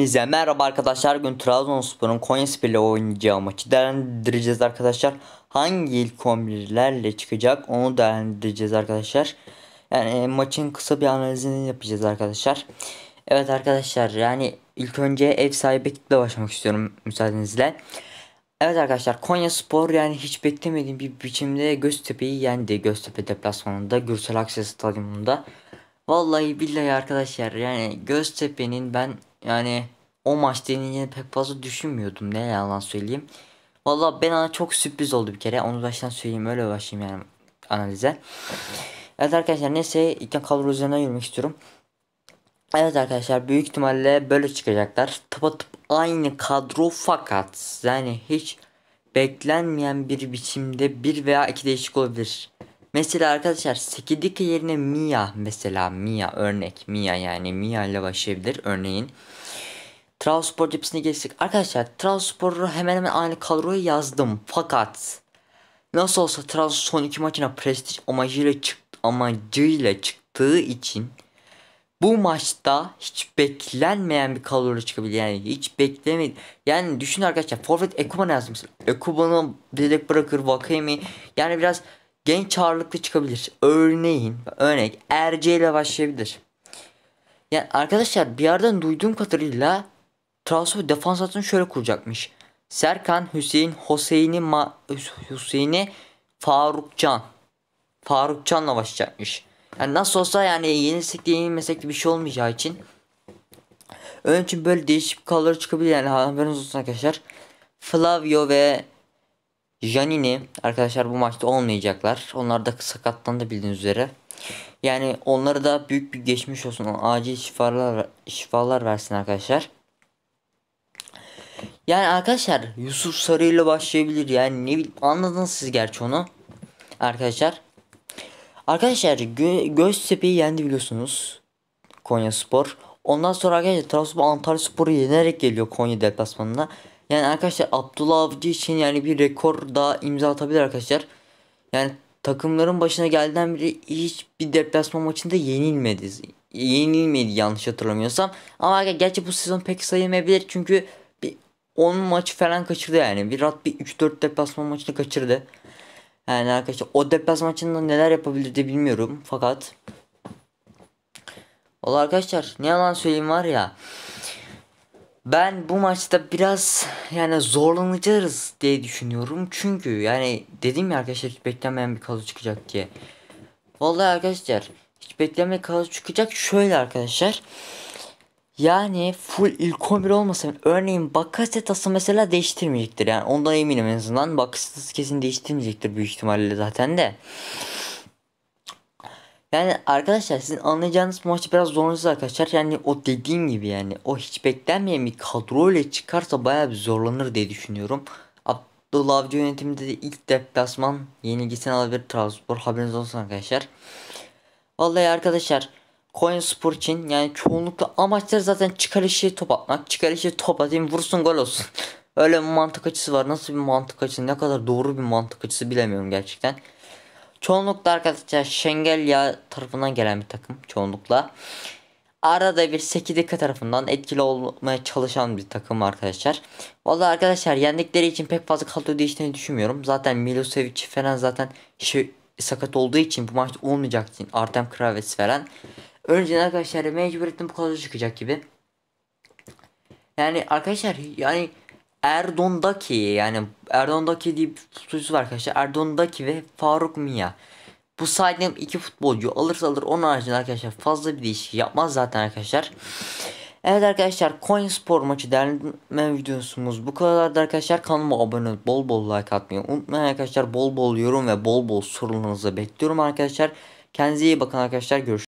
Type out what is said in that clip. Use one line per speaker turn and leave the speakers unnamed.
Hepinize merhaba arkadaşlar. gün Trabzonspor'un Konyaspor ile oynayacağı maçı değerlendireceğiz arkadaşlar. Hangi ilk 11'lerle çıkacak onu değerlendireceğiz arkadaşlar. Yani e, maçın kısa bir analizini yapacağız arkadaşlar. Evet arkadaşlar yani ilk önce ev sahibi ekiple başlamak istiyorum müsaadenizle. Evet arkadaşlar Konyaspor yani hiç beklemediğim bir biçimde Göztepe'yi yendi. Göztepe deplasmanında Gürsel Aksya Stadyumunda. Vallahi billahi arkadaşlar yani Göztepe'nin ben yani o maç deneyeceğini pek fazla düşünmüyordum. Ne yalan söyleyeyim. Valla ben ana çok sürpriz oldu bir kere. Onu baştan söyleyeyim. Öyle başlayayım yani analize. Evet arkadaşlar neyse ilk kadro üzerine yürümek istiyorum. Evet arkadaşlar büyük ihtimalle böyle çıkacaklar. Tıpa tıp aynı kadro fakat yani hiç beklenmeyen bir biçimde bir veya iki değişik olabilir. Mesela arkadaşlar Sekidika yerine Mia mesela Mia örnek Mia yani Mia ile başlayabilir örneğin. Trabzonspor cephesine geçtik. Arkadaşlar Trabzonspor'u hemen hemen aynı kadroya yazdım. Fakat nasıl olsa Trabzon son iki maçına prestij amacıyla, çık amacıyla çıktığı için bu maçta hiç beklenmeyen bir kadroyla çıkabilir. Yani hiç beklemedi. Yani düşün arkadaşlar. Forvet Ekuban yazmışsın. Ekuban'ı dedek bırakır Vakayemi. Yani biraz genç ağırlıklı çıkabilir. Örneğin örnek Erce ile başlayabilir. Yani arkadaşlar bir yerden duyduğum kadarıyla Trabzon defans hattını şöyle kuracakmış. Serkan, Hüseyin, Hüseyin'i Ma- Hüseyin'i Farukcan. Farukcan'la başlayacakmış. Yani nasıl olsa yani yenilsek de yenilmesek de bir şey olmayacağı için. Onun böyle değişik kalır çıkabilir yani haberiniz olsun arkadaşlar. Flavio ve Janini arkadaşlar bu maçta olmayacaklar. Onlar da sakatlandı bildiğiniz üzere. Yani onlara da büyük bir geçmiş olsun. acil şifalar şifalar versin arkadaşlar. Yani arkadaşlar Yusuf Sarı ile başlayabilir. Yani ne anladınız siz gerçi onu. Arkadaşlar. Arkadaşlar Gö Göztepe'yi yendi biliyorsunuz. Konya Spor. Ondan sonra arkadaşlar Trabzon Antalya Spor'u yenerek geliyor Konya deplasmanına. Yani arkadaşlar Abdullah Avcı için yani bir rekor daha imza atabilir arkadaşlar. Yani takımların başına geldiğinden beri hiç bir deplasman maçında yenilmedi. Yenilmedi yanlış hatırlamıyorsam. Ama gerçi bu sezon pek sayılmayabilir çünkü bir 10 maç falan kaçırdı yani. Bir rahat bir 3-4 deplasman maçını kaçırdı. Yani arkadaşlar o deplasman maçında neler yapabilirdi bilmiyorum fakat Valla arkadaşlar ne yalan söyleyeyim var ya ben bu maçta biraz yani zorlanacağız diye düşünüyorum. Çünkü yani dedim ya arkadaşlar hiç beklenmeyen bir kadro çıkacak diye. Vallahi arkadaşlar hiç beklenmeyen kadro çıkacak. Şöyle arkadaşlar. Yani full ilk 11 olmasa örneğin Bakasetas'ı mesela değiştirmeyecektir. Yani ondan eminim en azından. Bakasetas'ı kesin değiştirmeyecektir büyük ihtimalle zaten de. Yani arkadaşlar sizin anlayacağınız maç biraz zorlayacağız arkadaşlar. Yani o dediğim gibi yani o hiç beklenmeyen bir kadro ile çıkarsa bayağı bir zorlanır diye düşünüyorum. Abdullah Avcı yönetiminde de ilk deplasman yeni alabilir Trabzonspor haberiniz olsun arkadaşlar. Vallahi arkadaşlar Konyaspor için yani çoğunlukla amaçları zaten çıkar işi top atmak. Çıkar işi top atayım vursun gol olsun. Öyle bir mantık açısı var. Nasıl bir mantık açısı ne kadar doğru bir mantık açısı bilemiyorum gerçekten. Çoğunlukla arkadaşlar Şengel Yağ tarafından gelen bir takım çoğunlukla. Arada bir Sekidika tarafından etkili olmaya çalışan bir takım arkadaşlar. Valla arkadaşlar yendikleri için pek fazla kadro değiştiğini düşünmüyorum. Zaten Milosevic falan zaten şey, sakat olduğu için bu maçta olmayacak için Artem Kravets falan. önce arkadaşlar mecburiyetten bu kadro çıkacak gibi. Yani arkadaşlar yani Erdon'daki yani Erdon'daki diye bir tutucusu var arkadaşlar. Erdon'daki ve Faruk Mia. Bu saydığım iki futbolcu alırsa alır onun haricinde arkadaşlar fazla bir değişik yapmaz zaten arkadaşlar. Evet arkadaşlar Coin Spor maçı derleme videosumuz bu kadar arkadaşlar. Kanalıma abone bol bol like atmayı unutmayın arkadaşlar. Bol bol yorum ve bol bol sorularınızı bekliyorum arkadaşlar. Kendinize iyi bakın arkadaşlar. Görüşürüz.